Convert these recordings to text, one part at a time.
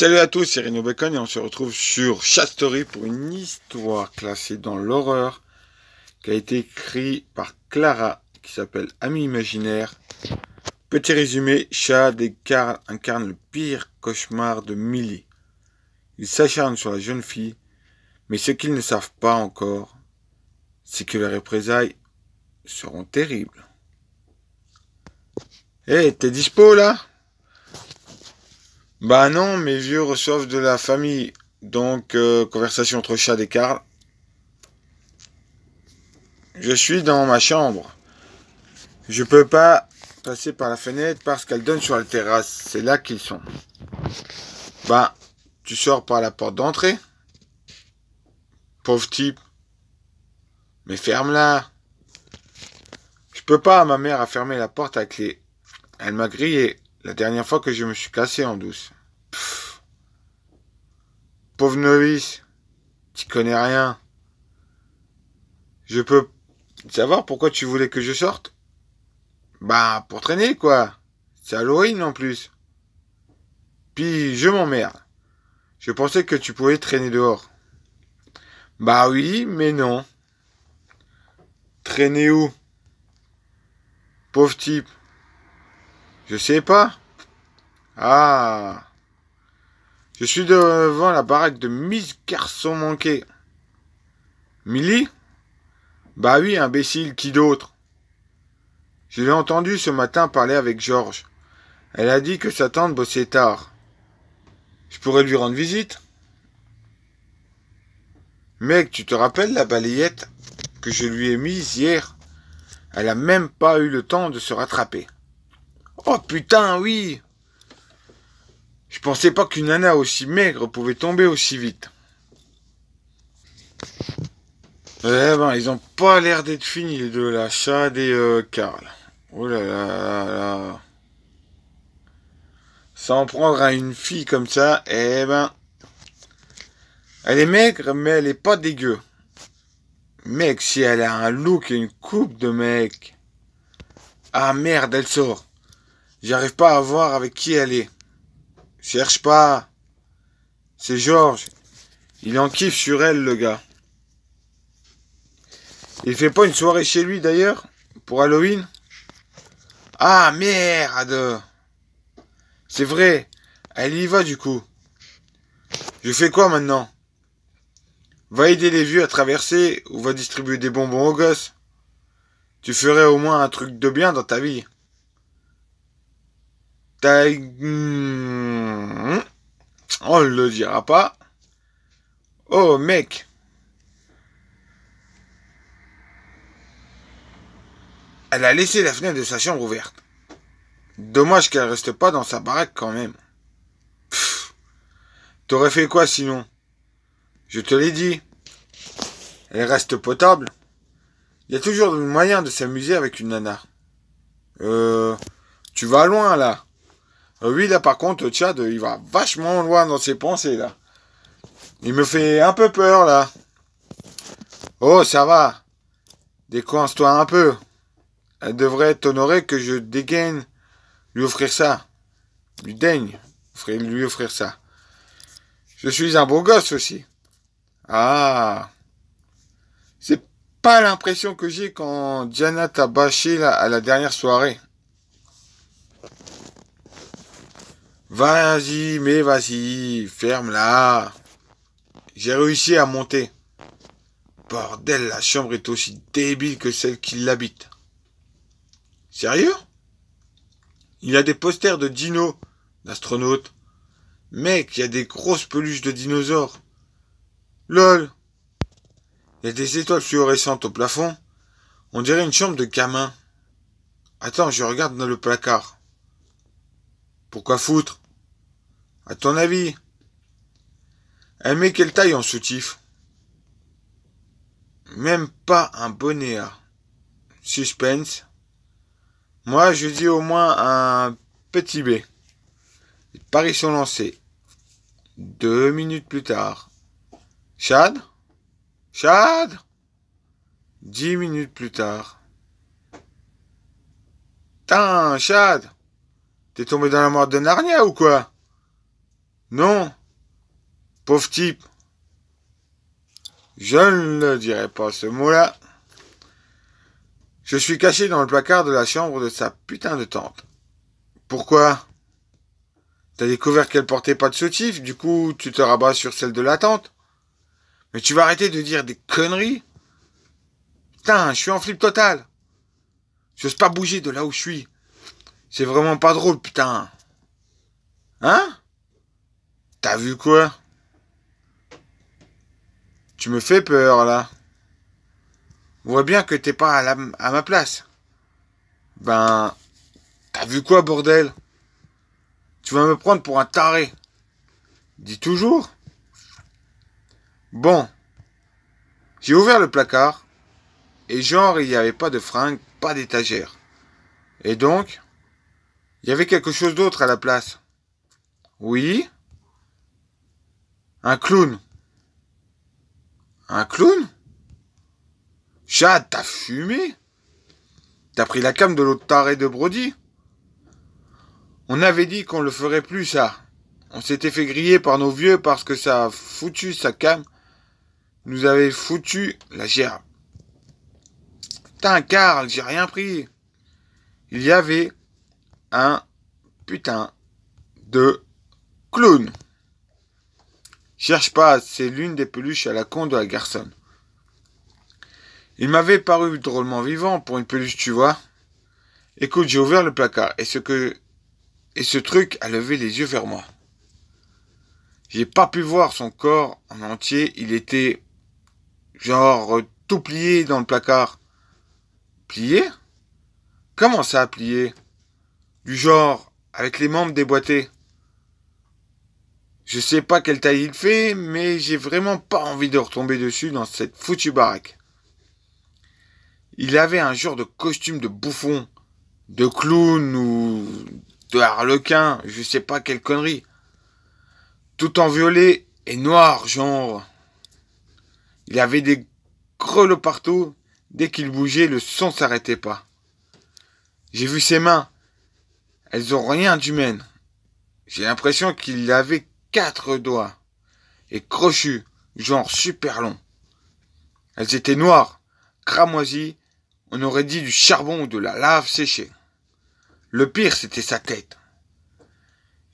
Salut à tous, c'est Rino Bacon et on se retrouve sur Chastory pour une histoire classée dans l'horreur qui a été écrite par Clara qui s'appelle Ami Imaginaire. Petit résumé, Chad incarne le pire cauchemar de Millie. Il s'acharne sur la jeune fille, mais ce qu'ils ne savent pas encore, c'est que les représailles seront terribles. Hé, eh, t'es dispo là bah non, mes vieux reçoivent de la famille. Donc, euh, conversation entre chat et Karl. Je suis dans ma chambre. Je peux pas passer par la fenêtre parce qu'elle donne sur la terrasse. C'est là qu'ils sont. Bah, tu sors par la porte d'entrée. Pauvre type. Mais ferme-la. Je peux pas, ma mère a fermé la porte à clé. Elle m'a grillé. La dernière fois que je me suis cassé en douce. Pff. Pauvre novice, tu connais rien. Je peux savoir pourquoi tu voulais que je sorte Bah, pour traîner, quoi. C'est Halloween en plus. Puis, je m'emmerde. Je pensais que tu pouvais traîner dehors. Bah oui, mais non. Traîner où Pauvre type. Je sais pas. Ah. Je suis devant la baraque de Miss Garçon Manqué. Milly Bah oui, imbécile, qui d'autre Je l'ai entendu ce matin parler avec Georges. Elle a dit que sa tante bossait tard. Je pourrais lui rendre visite. Mec, tu te rappelles la balayette que je lui ai mise hier Elle a même pas eu le temps de se rattraper. Oh putain, oui Je pensais pas qu'une nana aussi maigre pouvait tomber aussi vite. Eh ben, ils ont pas l'air d'être finis, les deux, là. Ça, et euh, Karl. Oh là là là là. prendre à une fille comme ça, eh ben... Elle est maigre, mais elle est pas dégueu. Mec, si elle a un look et une coupe de mec... Ah merde, elle sort. J'arrive pas à voir avec qui elle est. Cherche pas. C'est Georges. Il en kiffe sur elle, le gars. Il fait pas une soirée chez lui d'ailleurs Pour Halloween Ah merde C'est vrai, elle y va du coup. Je fais quoi maintenant Va aider les vieux à traverser ou va distribuer des bonbons aux gosses Tu ferais au moins un truc de bien dans ta vie. Hmm. On le dira pas. Oh mec. Elle a laissé la fenêtre de sa chambre ouverte. Dommage qu'elle reste pas dans sa baraque quand même. T'aurais fait quoi sinon Je te l'ai dit. Elle reste potable. Il y a toujours moyen de s'amuser avec une nana. Euh, tu vas loin là. Euh, oui, là, par contre, Tchad, il va vachement loin dans ses pensées, là. Il me fait un peu peur, là. Oh, ça va. Décoince-toi un peu. Elle devrait t'honorer que je dégaine lui offrir ça. Lui daigne lui offrir ça. Je suis un beau gosse aussi. Ah. C'est pas l'impression que j'ai quand Diana a bâché là, à la dernière soirée. Vas-y, mais vas-y, ferme-la. J'ai réussi à monter. Bordel, la chambre est aussi débile que celle qui l'habite. Sérieux Il y a des posters de dinos, d'astronautes. Mec, il y a des grosses peluches de dinosaures. Lol. Il y a des étoiles fluorescentes au plafond. On dirait une chambre de gamin. Attends, je regarde dans le placard. Pourquoi foutre À ton avis Elle met quelle taille en soutif Même pas un bonnet à. Hein. Suspense. Moi, je dis au moins un petit B. Les paris sont lancés. Deux minutes plus tard. Chad Chad Dix minutes plus tard. Tain, Chad T'es tombé dans la mort de Narnia ou quoi Non Pauvre type Je ne dirais dirai pas ce mot-là. Je suis caché dans le placard de la chambre de sa putain de tante. Pourquoi T'as découvert qu'elle portait pas de soutif, du coup tu te rabats sur celle de la tante. Mais tu vas arrêter de dire des conneries Putain, je suis en flip total. J'ose pas bouger de là où je suis. C'est vraiment pas drôle, putain. Hein T'as vu quoi Tu me fais peur, là. On voit bien que t'es pas à, à ma place. Ben... T'as vu quoi, bordel Tu vas me prendre pour un taré. Dis toujours. Bon. J'ai ouvert le placard. Et genre, il n'y avait pas de fringues, pas d'étagère. Et donc, il y avait quelque chose d'autre à la place. Oui Un clown. Un clown Chat, t'as fumé T'as pris la cam de l'autre taré de Brody On avait dit qu'on le ferait plus, ça. On s'était fait griller par nos vieux parce que ça a foutu sa cam. Nous avait foutu la gère. Putain, Carl, j'ai rien pris. Il y avait un putain de clown. Cherche pas, c'est l'une des peluches à la con de la garçonne. Il m'avait paru drôlement vivant pour une peluche, tu vois. Écoute, j'ai ouvert le placard et ce que et ce truc a levé les yeux vers moi. J'ai pas pu voir son corps en entier, il était genre tout plié dans le placard. Plié Comment ça, plié du genre avec les membres déboîtés. Je sais pas quelle taille il fait, mais j'ai vraiment pas envie de retomber dessus dans cette foutue baraque. Il avait un genre de costume de bouffon, de clown ou de harlequin, je sais pas quelle connerie. Tout en violet et noir, genre. Il avait des creux partout. Dès qu'il bougeait, le son s'arrêtait pas. J'ai vu ses mains, elles ont rien d'humaine. J'ai l'impression qu'il avait quatre doigts et crochus, genre super longs. Elles étaient noires, cramoisies, on aurait dit du charbon ou de la lave séchée. Le pire, c'était sa tête.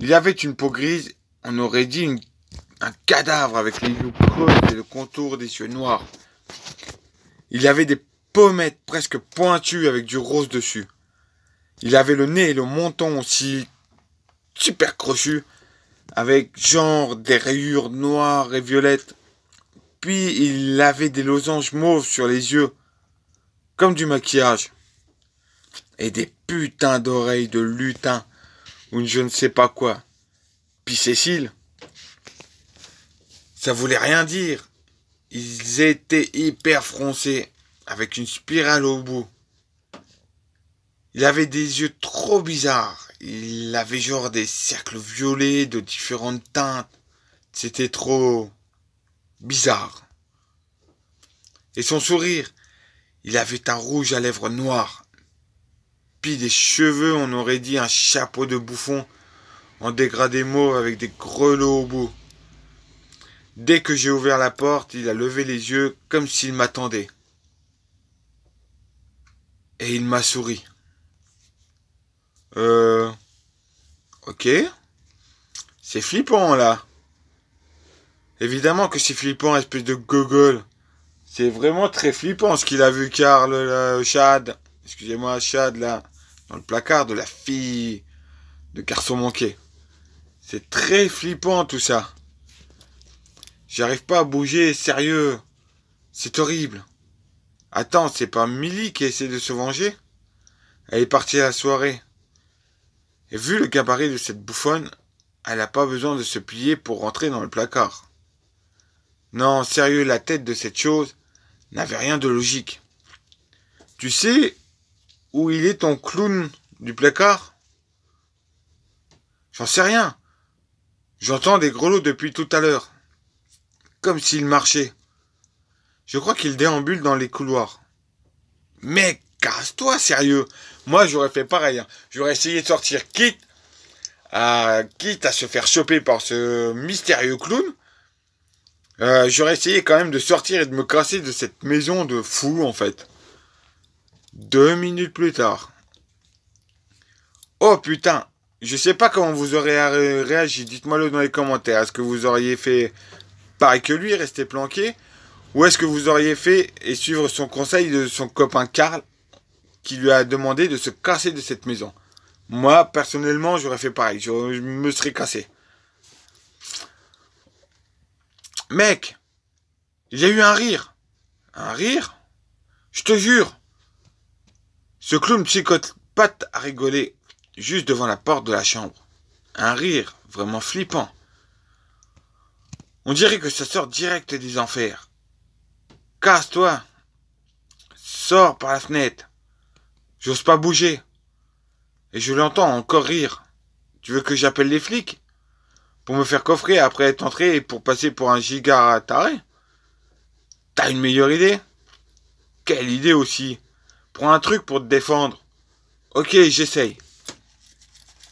Il avait une peau grise, on aurait dit un cadavre avec les joues creuses et le contour des yeux noirs. Il avait des pommettes presque pointues avec du rose dessus. Il avait le nez et le menton aussi super crochu, avec genre des rayures noires et violettes. Puis il avait des losanges mauves sur les yeux, comme du maquillage. Et des putains d'oreilles de lutin, ou je ne sais pas quoi. Puis Cécile, ça voulait rien dire. Ils étaient hyper froncés, avec une spirale au bout. Il avait des yeux trop bizarres. Il avait genre des cercles violets de différentes teintes. C'était trop bizarre. Et son sourire, il avait un rouge à lèvres noires. Puis des cheveux, on aurait dit un chapeau de bouffon en dégradé mauve avec des grelots au bout. Dès que j'ai ouvert la porte, il a levé les yeux comme s'il m'attendait. Et il m'a souri. Euh, ok. C'est flippant là. Évidemment que c'est flippant, espèce de gogol. C'est vraiment très flippant ce qu'il a vu, Carl, euh, Chad. Excusez-moi, Chad, là. Dans le placard de la fille de garçon manqué. C'est très flippant tout ça. J'arrive pas à bouger, sérieux. C'est horrible. Attends, c'est pas Milly qui essaie de se venger Elle est partie à la soirée. Et vu le gabarit de cette bouffonne, elle n'a pas besoin de se plier pour rentrer dans le placard. Non, sérieux, la tête de cette chose n'avait rien de logique. Tu sais où il est ton clown du placard J'en sais rien. J'entends des grelots depuis tout à l'heure. Comme s'il marchait. Je crois qu'il déambule dans les couloirs. Mec, casse-toi, sérieux. Moi, j'aurais fait pareil. Hein. J'aurais essayé de sortir, quitte euh, à, quitte à se faire choper par ce mystérieux clown. Euh, j'aurais essayé quand même de sortir et de me casser de cette maison de fou, en fait. Deux minutes plus tard. Oh putain, je sais pas comment vous aurez réagi, dites-moi le dans les commentaires. Est-ce que vous auriez fait pareil que lui, rester planqué Ou est-ce que vous auriez fait et suivre son conseil de son copain Karl qui lui a demandé de se casser de cette maison. Moi, personnellement, j'aurais fait pareil. Je me serais cassé. Mec, j'ai eu un rire. Un rire Je te jure. Ce clown patte à rigoler, juste devant la porte de la chambre. Un rire vraiment flippant. On dirait que ça sort direct des enfers. Casse-toi. Sors par la fenêtre. J'ose pas bouger. Et je l'entends encore rire. Tu veux que j'appelle les flics Pour me faire coffrer après être entré et pour passer pour un giga taré T'as une meilleure idée Quelle idée aussi Prends un truc pour te défendre. Ok, j'essaye.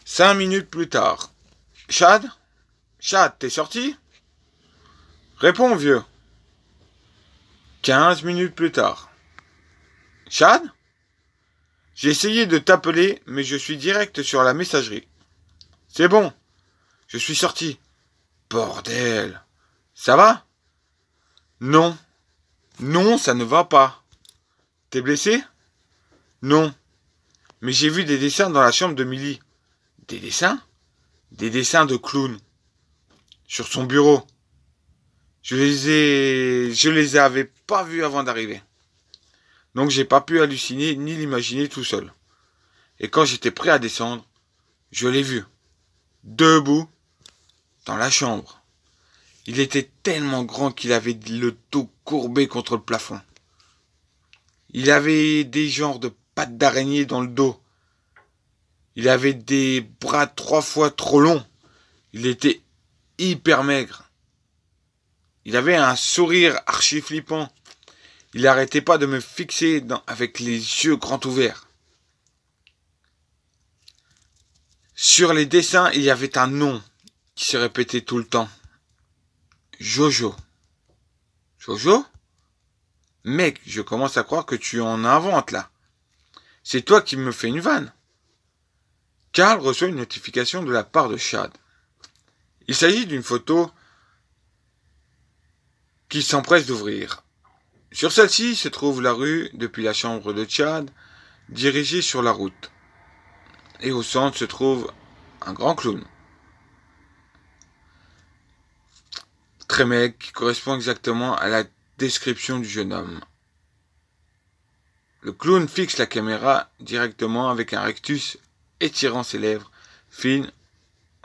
Cinq minutes plus tard. Chad Chad, t'es sorti Réponds, vieux. Quinze minutes plus tard. Chad j'ai essayé de t'appeler, mais je suis direct sur la messagerie. C'est bon. Je suis sorti. Bordel. Ça va Non. Non, ça ne va pas. T'es blessé Non. Mais j'ai vu des dessins dans la chambre de Milly. Des dessins Des dessins de clowns. Sur son bureau. Je les ai... Je les avais pas vus avant d'arriver. Donc j'ai pas pu halluciner ni l'imaginer tout seul. Et quand j'étais prêt à descendre, je l'ai vu. Debout, dans la chambre. Il était tellement grand qu'il avait le dos courbé contre le plafond. Il avait des genres de pattes d'araignée dans le dos. Il avait des bras trois fois trop longs. Il était hyper maigre. Il avait un sourire archi flippant. Il n'arrêtait pas de me fixer avec les yeux grands ouverts. Sur les dessins, il y avait un nom qui se répétait tout le temps. Jojo. Jojo Mec, je commence à croire que tu en inventes là. C'est toi qui me fais une vanne. Karl reçoit une notification de la part de Chad. Il s'agit d'une photo qui s'empresse d'ouvrir. Sur celle-ci se trouve la rue depuis la chambre de Tchad, dirigée sur la route. Et au centre se trouve un grand clown. Très mec, qui correspond exactement à la description du jeune homme. Le clown fixe la caméra directement avec un rectus étirant ses lèvres fines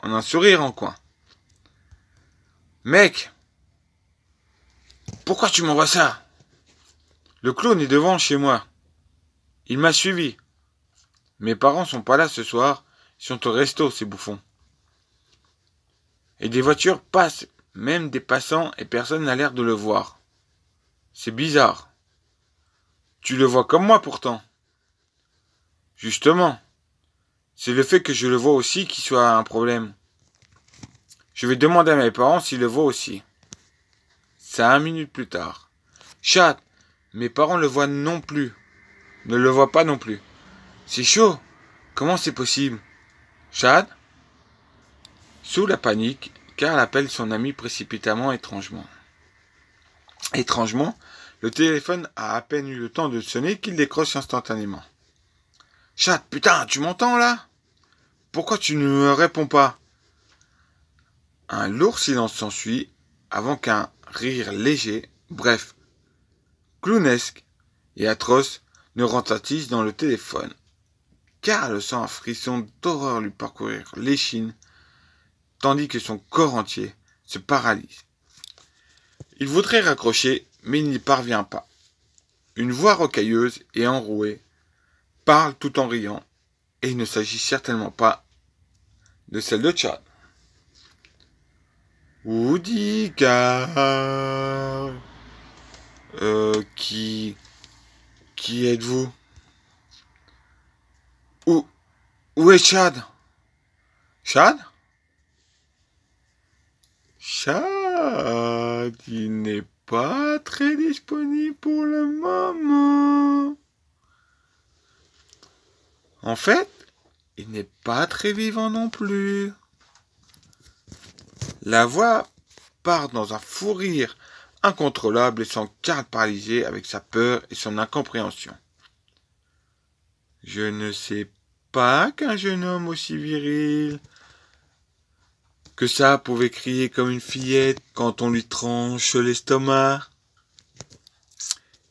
en un sourire en coin. Mec, pourquoi tu m'envoies ça le clown est devant chez moi. Il m'a suivi. Mes parents sont pas là ce soir. Ils sont au resto, ces bouffons. Et des voitures passent, même des passants, et personne n'a l'air de le voir. C'est bizarre. Tu le vois comme moi pourtant. Justement. C'est le fait que je le vois aussi qui soit un problème. Je vais demander à mes parents s'ils le voient aussi. C'est un minute plus tard. Chat, mes parents le voient non plus. Ne le voient pas non plus. C'est chaud. Comment c'est possible Chad Sous la panique, Karl appelle son ami précipitamment étrangement. Étrangement, le téléphone a à peine eu le temps de sonner qu'il décroche instantanément. Chad, putain, tu m'entends là Pourquoi tu ne me réponds pas Un lourd silence s'ensuit avant qu'un rire léger, bref, clownesque et atroce ne rentre t il dans le téléphone, car le sang un frisson d'horreur lui parcourir l'échine, tandis que son corps entier se paralyse. Il voudrait raccrocher, mais il n'y parvient pas. Une voix rocailleuse et enrouée parle tout en riant, et il ne s'agit certainement pas de celle de Chad. Woody euh, qui, qui êtes-vous Ou, où est Chad Chad Chad, il n'est pas très disponible pour le moment. En fait, il n'est pas très vivant non plus. La voix part dans un fou rire incontrôlable, sans carte paralysé avec sa peur et son incompréhension. Je ne sais pas qu'un jeune homme aussi viril que ça pouvait crier comme une fillette quand on lui tranche l'estomac.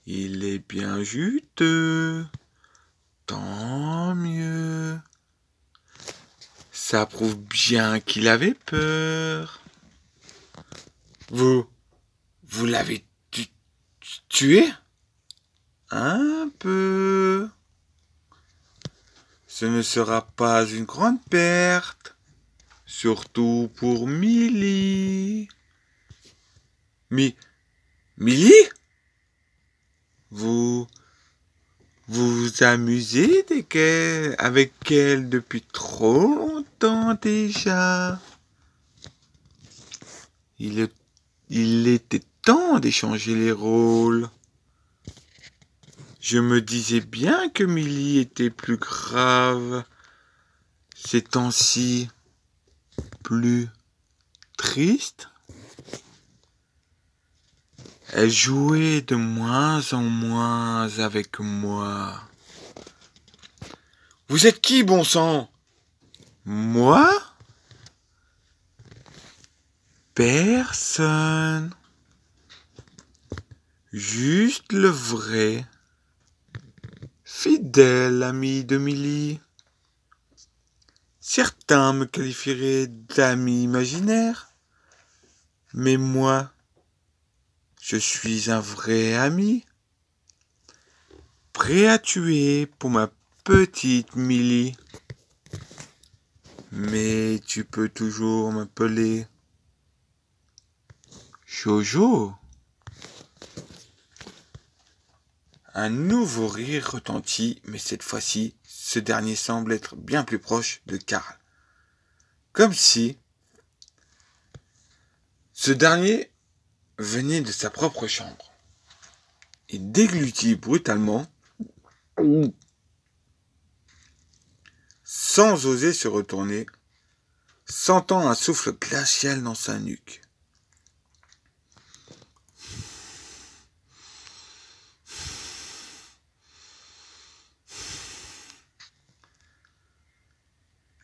Il est bien juteux. Tant mieux. Ça prouve bien qu'il avait peur. Vous, vous l'avez tué Un peu. Ce ne sera pas une grande perte, surtout pour Millie. Mi Millie Vous vous, amusez avec elle depuis trop longtemps déjà. Il, il était d'échanger les rôles. Je me disais bien que Milly était plus grave ces temps-ci, plus triste. Elle jouait de moins en moins avec moi. Vous êtes qui, bon sang Moi Personne juste le vrai, fidèle ami de Milly. Certains me qualifieraient d'ami imaginaire, mais moi, je suis un vrai ami, prêt à tuer pour ma petite Milly. Mais tu peux toujours m'appeler Jojo. Un nouveau rire retentit, mais cette fois-ci, ce dernier semble être bien plus proche de Karl. Comme si ce dernier venait de sa propre chambre et déglutit brutalement sans oser se retourner, sentant un souffle glacial dans sa nuque.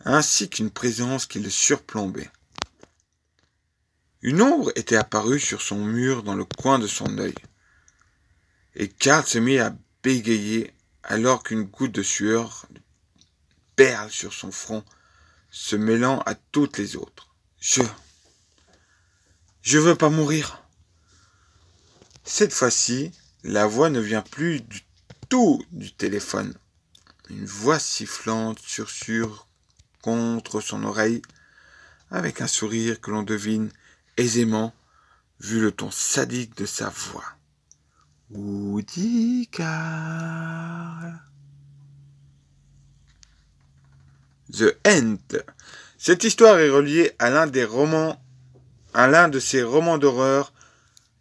ainsi qu'une présence qui le surplombait. Une ombre était apparue sur son mur dans le coin de son œil, et Karl se mit à bégayer alors qu'une goutte de sueur perle sur son front, se mêlant à toutes les autres. Je. Je veux pas mourir. Cette fois-ci, la voix ne vient plus du tout du téléphone. Une voix sifflante, sur contre son oreille, avec un sourire que l'on devine aisément, vu le ton sadique de sa voix. Woody Carl. The End. Cette histoire est reliée à l'un des romans, à l'un de ses romans d'horreur,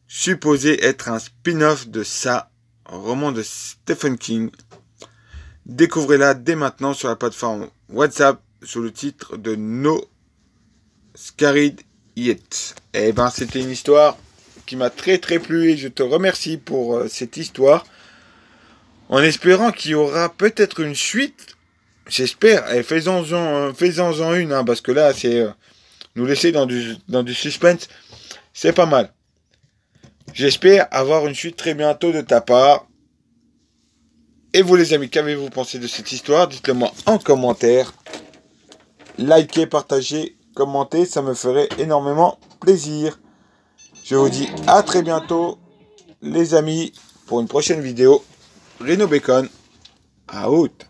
supposé être un spin-off de sa roman de Stephen King. Découvrez-la dès maintenant sur la plateforme WhatsApp sous le titre de No Scarid Yet. Eh ben, c'était une histoire qui m'a très très plu et je te remercie pour euh, cette histoire. En espérant qu'il y aura peut-être une suite. J'espère. Et eh, euh, faisons-en une, hein, parce que là, c'est euh, nous laisser dans dans du suspense. C'est pas mal. J'espère avoir une suite très bientôt de ta part. Et vous les amis, qu'avez-vous pensé de cette histoire Dites-le moi en commentaire. Likez, partagez, commentez, ça me ferait énormément plaisir. Je vous dis à très bientôt, les amis, pour une prochaine vidéo. Reno Bacon, août.